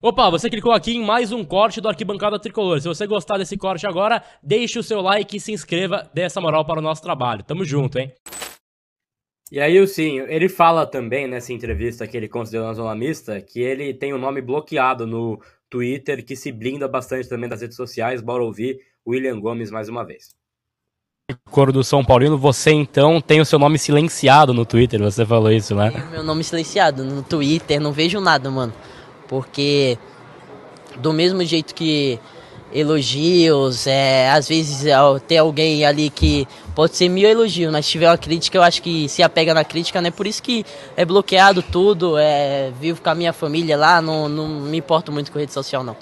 Opa, você clicou aqui em mais um corte do Arquibancada Tricolor. Se você gostar desse corte agora, deixe o seu like e se inscreva, dê essa moral para o nosso trabalho. Tamo junto, hein? E aí, o sim? ele fala também nessa entrevista que ele considerou na Zona Mista que ele tem o um nome bloqueado no Twitter, que se blinda bastante também das redes sociais. Bora ouvir William Gomes mais uma vez. Coro do São Paulino, você então tem o seu nome silenciado no Twitter, você falou isso, né? Meu nome silenciado no Twitter, não vejo nada, mano porque do mesmo jeito que elogios, é, às vezes é, tem alguém ali que pode ser mil elogios, mas tiver uma crítica, eu acho que se apega na crítica, né? Por isso que é bloqueado tudo, é, vivo com a minha família lá, não, não me importo muito com rede social, não.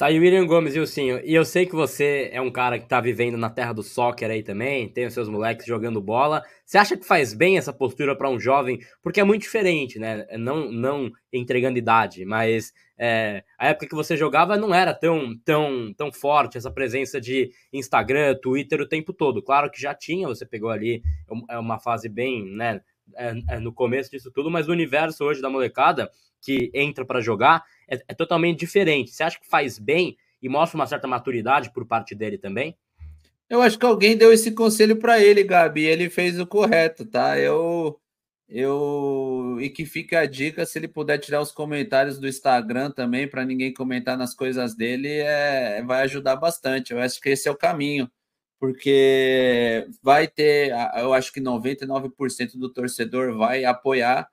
Tá aí o William Gomes, Wilsinho. E eu sei que você é um cara que tá vivendo na terra do soccer aí também, tem os seus moleques jogando bola. Você acha que faz bem essa postura para um jovem? Porque é muito diferente, né? É, não, não entregando idade, mas é, a época que você jogava não era tão, tão, tão forte essa presença de Instagram, Twitter o tempo todo. Claro que já tinha, você pegou ali é uma fase bem, né? É, é, no começo disso tudo, mas o universo hoje da molecada que entra para jogar é, é totalmente diferente. Você acha que faz bem e mostra uma certa maturidade por parte dele também? Eu acho que alguém deu esse conselho para ele, Gabi. Ele fez o correto, tá? Eu, eu e que fica a dica se ele puder tirar os comentários do Instagram também para ninguém comentar nas coisas dele, é, vai ajudar bastante. Eu acho que esse é o caminho porque vai ter, eu acho que 99% do torcedor vai apoiar,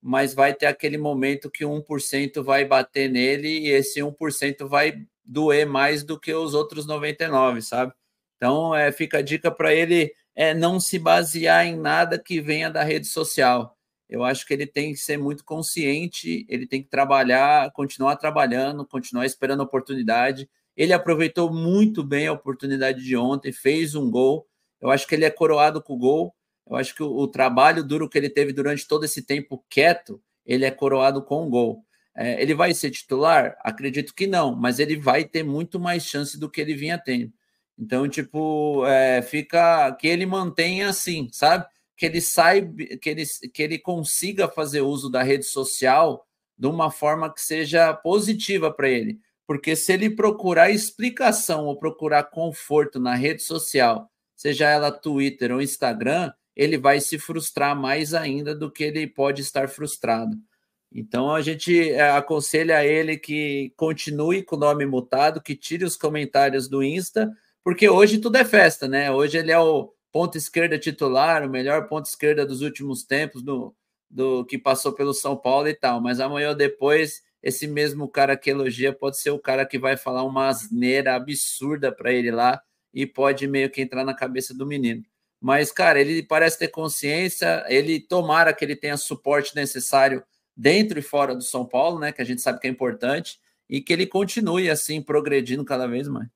mas vai ter aquele momento que 1% vai bater nele e esse 1% vai doer mais do que os outros 99, sabe? Então, é, fica a dica para ele é não se basear em nada que venha da rede social. Eu acho que ele tem que ser muito consciente, ele tem que trabalhar, continuar trabalhando, continuar esperando oportunidade ele aproveitou muito bem a oportunidade de ontem, fez um gol. Eu acho que ele é coroado com o gol. Eu acho que o, o trabalho duro que ele teve durante todo esse tempo quieto, ele é coroado com o um gol. É, ele vai ser titular? Acredito que não, mas ele vai ter muito mais chance do que ele vinha tendo. Então, tipo, é, fica que ele mantenha assim, sabe? Que ele saiba, que ele, que ele consiga fazer uso da rede social de uma forma que seja positiva para ele porque se ele procurar explicação ou procurar conforto na rede social, seja ela Twitter ou Instagram, ele vai se frustrar mais ainda do que ele pode estar frustrado. Então a gente eh, aconselha a ele que continue com o nome mutado, que tire os comentários do Insta, porque hoje tudo é festa, né? Hoje ele é o ponto esquerda titular, o melhor ponto esquerda dos últimos tempos do, do que passou pelo São Paulo e tal. Mas amanhã ou depois esse mesmo cara que elogia pode ser o cara que vai falar uma asneira absurda para ele lá e pode meio que entrar na cabeça do menino. Mas, cara, ele parece ter consciência, ele tomara que ele tenha suporte necessário dentro e fora do São Paulo, né? Que a gente sabe que é importante, e que ele continue assim, progredindo cada vez mais.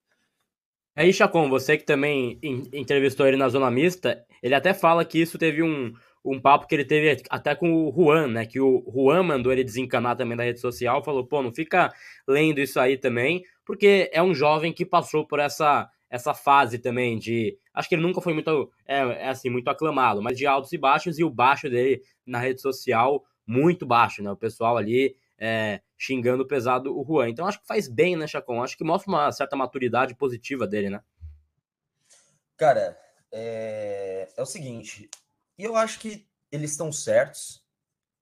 Aí, Chacon, você que também entrevistou ele na Zona Mista, ele até fala que isso teve um, um papo que ele teve até com o Juan, né? Que o Juan mandou ele desencanar também da rede social, falou, pô, não fica lendo isso aí também, porque é um jovem que passou por essa essa fase também de. Acho que ele nunca foi muito, é, é assim, muito aclamado, mas de altos e baixos, e o baixo dele na rede social, muito baixo, né? O pessoal ali é, xingando pesado o Juan. Então acho que faz bem, né, Chacon? Acho que mostra uma certa maturidade positiva dele, né? Cara, é, é o seguinte, e eu acho que eles estão certos.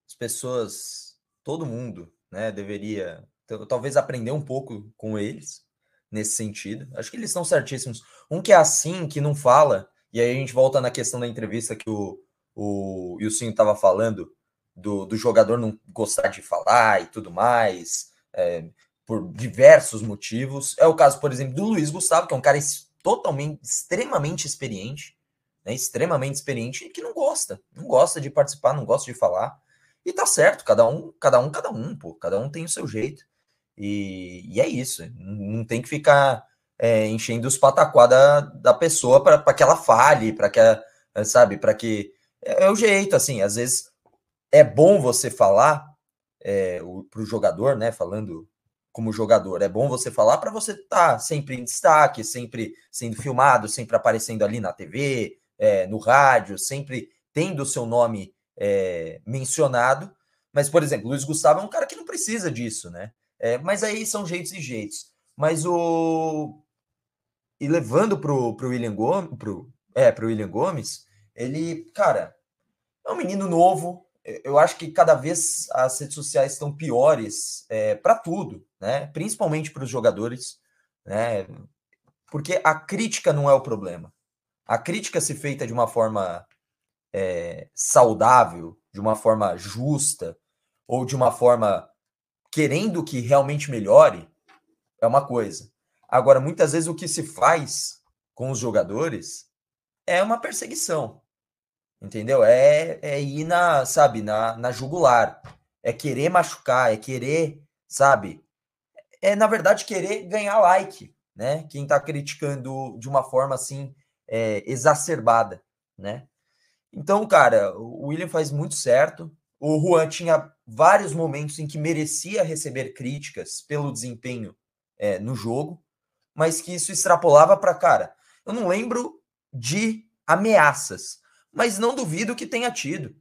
As pessoas, todo mundo, né, deveria talvez aprender um pouco com eles nesse sentido. Acho que eles estão certíssimos. Um que é assim, que não fala, e aí a gente volta na questão da entrevista que o, o Ilcinho estava falando, do, do jogador não gostar de falar e tudo mais, é, por diversos motivos. É o caso, por exemplo, do Luiz Gustavo, que é um cara totalmente, extremamente experiente, né, extremamente experiente, que não gosta, não gosta de participar, não gosta de falar. E tá certo, cada um, cada um, cada um, pô, cada um tem o seu jeito. E, e é isso, não tem que ficar é, enchendo os pataquá da, da pessoa para que ela fale, para que, é, sabe, para que. É, é, o jeito, assim, às vezes é bom você falar é, para o jogador, né, falando como jogador, é bom você falar para você estar tá sempre em destaque, sempre sendo filmado, sempre aparecendo ali na TV, é, no rádio, sempre tendo o seu nome é, mencionado. Mas, por exemplo, Luiz Gustavo é um cara que não precisa disso, né? É, mas aí são jeitos e jeitos. Mas o. E levando pro, pro William Gomes. Pro, é, pro William Gomes, ele, cara, é um menino novo. Eu acho que cada vez as redes sociais estão piores é, para tudo, né? Principalmente para os jogadores, né? Porque a crítica não é o problema a crítica se feita de uma forma é, saudável, de uma forma justa, ou de uma forma querendo que realmente melhore, é uma coisa. Agora, muitas vezes o que se faz com os jogadores é uma perseguição. Entendeu? É, é ir na, sabe, na, na jugular. É querer machucar, é querer, sabe? É, na verdade, querer ganhar like, né? Quem tá criticando de uma forma assim é, exacerbada, né? Então, cara, o William faz muito certo. O Juan tinha vários momentos em que merecia receber críticas pelo desempenho é, no jogo, mas que isso extrapolava para cara. Eu não lembro de ameaças, mas não duvido que tenha tido.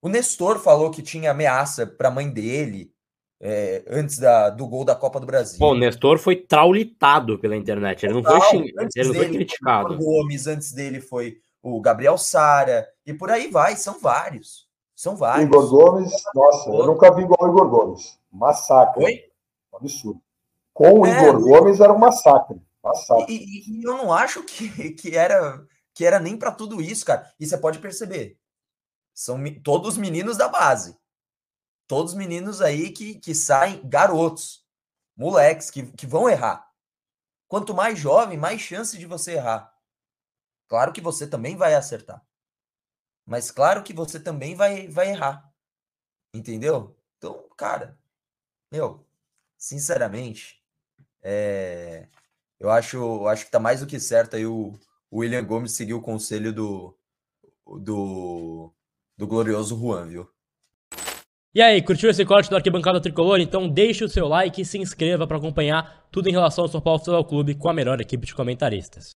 O Nestor falou que tinha ameaça para a mãe dele, é, antes da, do gol da Copa do Brasil. Bom, o Nestor foi traulitado pela internet, ele não foi, xing... ele não foi criticado. Foi Gomes, antes dele foi o Gabriel Sara, e por aí vai, são vários. São vários. Igor Gomes, nossa, eu nunca vi igual o Igor Gomes. Massacre. Oi? absurdo. Com o é, Igor Gomes era um massacre. massacre. E, e, eu não acho que, que, era, que era nem para tudo isso, cara. E você pode perceber, são todos meninos da base todos meninos aí que, que saem garotos, moleques, que, que vão errar. Quanto mais jovem, mais chance de você errar. Claro que você também vai acertar. Mas claro que você também vai, vai errar. Entendeu? Então, cara, meu, sinceramente, é, eu acho, acho que tá mais do que certo aí o, o William Gomes seguir o conselho do, do, do glorioso Juan, viu? E aí, curtiu esse corte do Arquibancada Tricolor? Então deixe o seu like e se inscreva para acompanhar tudo em relação ao São Paulo Futebol Clube com a melhor equipe de comentaristas.